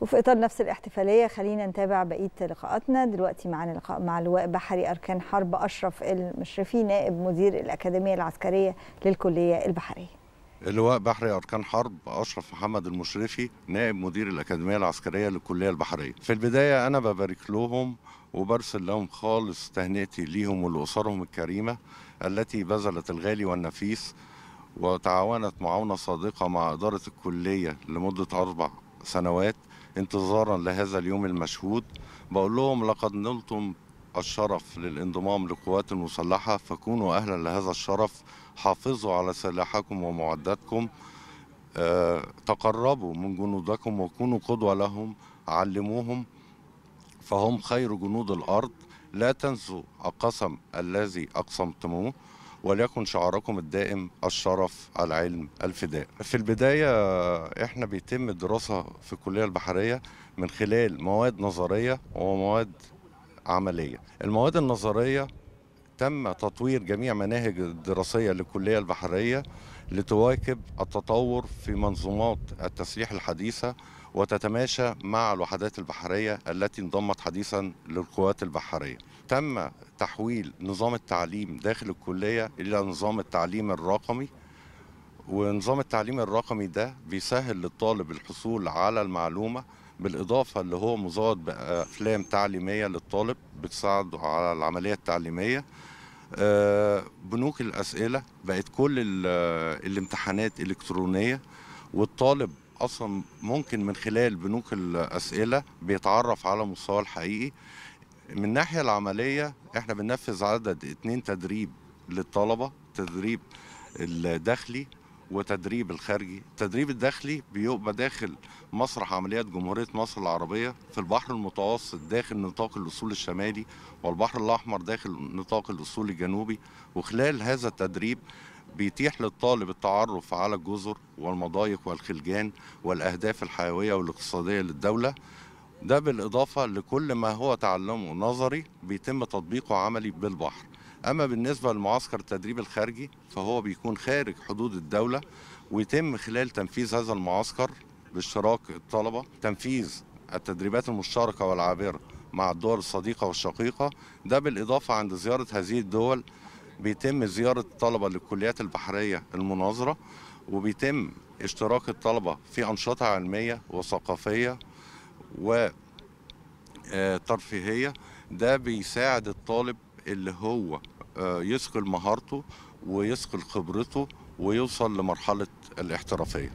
وفي اطار نفس الاحتفاليه خلينا نتابع بقيه لقاءاتنا دلوقتي معانا لقاء مع لواء بحري اركان حرب اشرف المشرفي نائب مدير الاكاديميه العسكريه للكليه البحريه اللواء بحري أركان حرب أشرف محمد المشرفي نائب مدير الأكاديمية العسكرية للكلية البحرية في البداية أنا ببارك لهم وبرسل لهم خالص تهنئتي ليهم ولأسرهم الكريمة التي بذلت الغالي والنفيس وتعاونت معاونة صادقة مع إدارة الكلية لمدة أربع سنوات انتظارا لهذا اليوم المشهود بقول لهم لقد نلتم الشرف للانضمام لقوات المسلحة فكونوا أهلا لهذا الشرف حافظوا على سلاحكم ومعداتكم آه، تقربوا من جنودكم وكونوا قدوة لهم علموهم فهم خير جنود الأرض لا تنسوا القسم الذي أقسمتموه وليكن شعاركم الدائم الشرف العلم الفداء في البداية احنا بيتم الدراسة في الكلية البحرية من خلال مواد نظرية ومواد عملية المواد النظرية تم تطوير جميع مناهج الدراسية للكلية البحرية لتواكب التطور في منظومات التسليح الحديثة وتتماشى مع الوحدات البحرية التي انضمت حديثا للقوات البحرية تم تحويل نظام التعليم داخل الكلية إلى نظام التعليم الرقمي ونظام التعليم الرقمي ده بيسهل للطالب الحصول على المعلومة بالإضافة اللي هو مزود بأفلام تعليمية للطالب بتساعده على العملية التعليمية آه، بنوك الأسئلة بقت كل آه، الامتحانات إلكترونية والطالب أصلا ممكن من خلال بنوك الأسئلة بيتعرف على مستواه الحقيقي من الناحية العملية احنا بننفذ عدد اتنين تدريب للطلبة تدريب الداخلي وتدريب الخارجي التدريب الداخلي بيبقى داخل مسرح عمليات جمهورية مصر العربية في البحر المتوسط داخل نطاق الوصول الشمالي والبحر الأحمر داخل نطاق الوصول الجنوبي وخلال هذا التدريب بيتيح للطالب التعرف على الجزر والمضايق والخلجان والأهداف الحيوية والاقتصادية للدولة ده بالإضافة لكل ما هو تعلمه نظري بيتم تطبيقه عملي بالبحر أما بالنسبة لمعسكر التدريب الخارجي فهو بيكون خارج حدود الدولة ويتم خلال تنفيذ هذا المعسكر باشتراك الطلبة تنفيذ التدريبات المشتركة والعابرة مع الدول الصديقة والشقيقة ده بالإضافة عند زيارة هذه الدول بيتم زيارة الطلبة للكليات البحرية المناظرة وبيتم اشتراك الطلبة في أنشطة علمية وثقافية وترفيهية آه، ده بيساعد الطالب اللي هو آه، يثقل مهارته ويثقل خبرته ويوصل لمرحلة الاحترافية